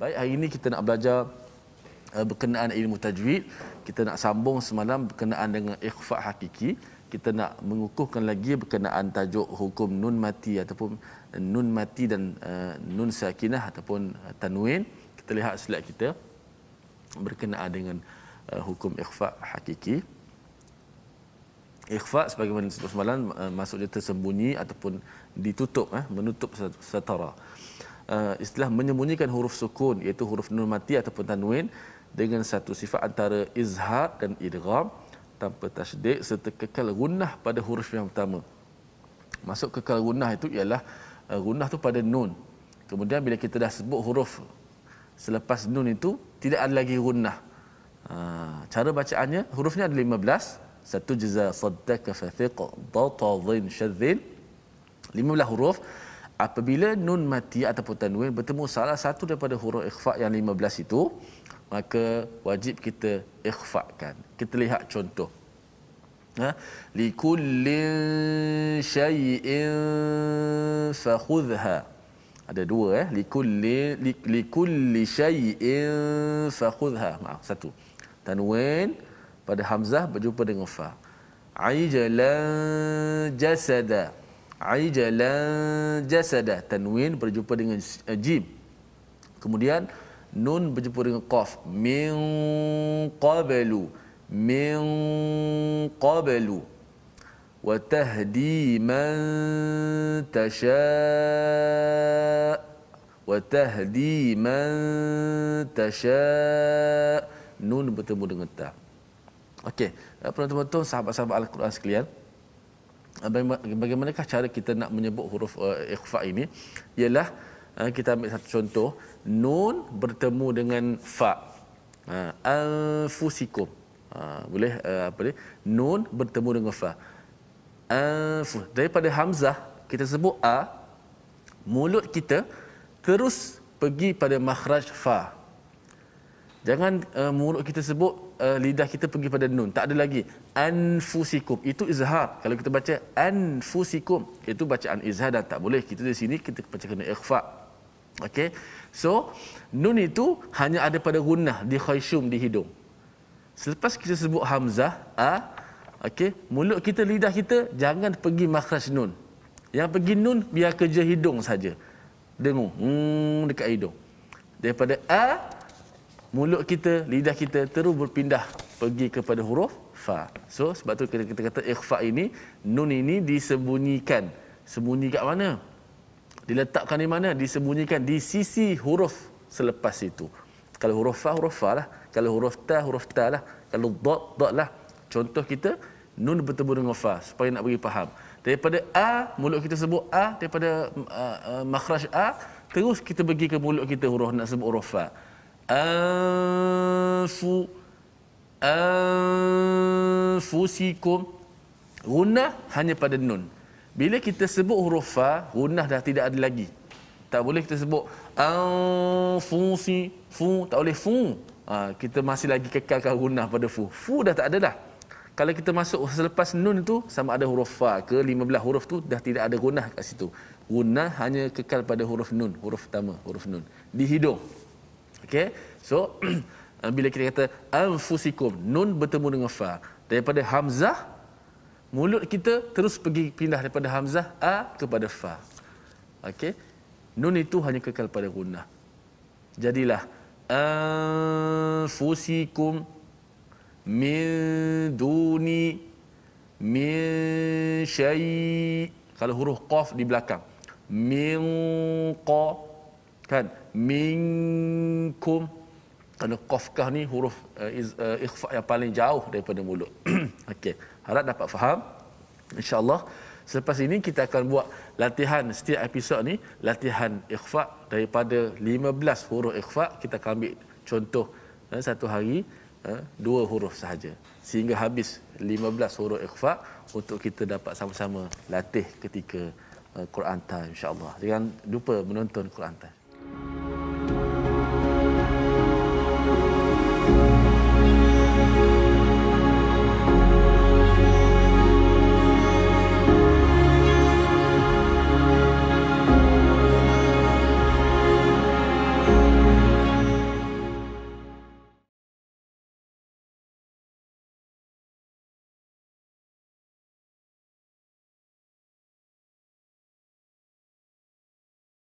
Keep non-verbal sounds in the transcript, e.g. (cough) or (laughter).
Baik, hari ini kita nak belajar eh, berkenaan ilmu tajwid. Kita nak sambung semalam berkenaan dengan ikhfa hakiki. Kita nak mengukuhkan lagi berkenaan tajuk hukum nun mati ataupun eh, nun mati dan uh, nun sakinah ataupun tanwin. Kita lihat slide kita berkenaan dengan uh, hukum ikhfa hakiki. Ikhfa sebagaimana sebut semalam uh, maksudnya tersembunyi ataupun ditutup eh menutup setara uh, istilah menyembunyikan huruf sukun iaitu huruf nun mati ataupun tanwin dengan satu sifat antara izhar dan idgham tanpa tasdid serta kekal gunnah pada huruf yang pertama. Masuk kekal gunnah itu ialah uh, gunnah tu pada nun. Kemudian bila kita dah sebut huruf selepas nun itu tidak ada lagi gunnah. Uh, cara bacaannya hurufnya ada 15 satu jaza saddaka fa thiq dhatadhin syadzin 15 huruf apabila nun mati ataupun tanwin bertemu salah satu daripada huruf ikhfa yang 15 itu maka wajib kita ikhfakan kita lihat contoh ha likullin shay'in fakhudha ada dua eh likulli likulli shay'in fakhudha maaf satu tanwin pada hamzah berjumpa dengan fa ajalan jasada ajalan jasadah tanwin berjumpa dengan eh, jim kemudian nun berjumpa dengan qaf min qabalu min qabalu wa tahdi man tasha wa tahdi man tasha nun bertemu dengan ta okey eh, penonton-penonton sahabat-sahabat al-Quran sekalian Eh, bagaimanakah cara kita nak menyebut huruf uh, ikhfa ini ialah uh, kita ambil satu contoh nun bertemu dengan fa uh, anfusikum uh, boleh uh, apa ni nun bertemu dengan fa anfus daripada hamzah kita sebut a mulut kita terus pergi pada makhraj fa Jangan uh, mulut kita sebut uh, lidah kita pergi pada nun. Tak ada lagi. Anfusikum. Itu izhar. Kalau kita baca anfusikum. Itu bacaan izhar dan tak boleh. Kita di sini kita baca kena ikhfa. Okey. So, nun itu hanya ada pada gunnah. Di khayshum, di hidung. Selepas kita sebut hamzah, a, ah, okay? mulut kita, lidah kita, jangan pergi makhraj nun. Yang pergi nun, biar kerja hidung saja. Dengung, hmm, dekat hidung. Daripada a, mulut kita, lidah kita terus berpindah pergi kepada huruf fa. So sebab tu kita kata, kata ikhfa ini nun ini disembunyikan. Sembunyi kat mana? Diletakkan di mana? Disembunyikan di sisi huruf selepas itu. Kalau huruf fa huruf fa lah. Kalau huruf ta huruf ta lah. Kalau dot dot lah. Contoh kita nun bertemu dengan fa supaya nak bagi faham. Daripada a mulut kita sebut a daripada uh, uh, makhraj a terus kita pergi ke mulut kita huruf nak sebut huruf fa anfu anfusikum gunnah hanya pada nun bila kita sebut huruf fa gunnah dah tidak ada lagi tak boleh kita sebut anfusi fu tak boleh fu ha, kita masih lagi kekalkan gunnah pada fu fu dah tak ada dah kalau kita masuk selepas nun itu sama ada huruf fa ke 15 huruf tu dah tidak ada gunnah kat situ gunnah hanya kekal pada huruf nun huruf pertama huruf nun di hidung Okay, So (clears throat) bila kita kata anfusikum nun bertemu dengan fa daripada hamzah mulut kita terus pergi pindah daripada hamzah a kepada fa. Okay, Nun itu hanya kekal pada gunnah. Jadilah anfusikum min duni min syai kalau huruf qaf di belakang min qaf kan minkum kerana qafkah ni huruf uh, iz, uh, ikhfa yang paling jauh daripada mulut (clears throat) okey harap dapat faham insyaallah selepas ini kita akan buat latihan setiap episod ni latihan ikhfa daripada 15 huruf ikhfa kita akan ambil contoh uh, satu hari uh, dua huruf sahaja sehingga habis 15 huruf ikhfa untuk kita dapat sama-sama latih ketika uh, Quran time insyaallah jangan lupa menonton Quran time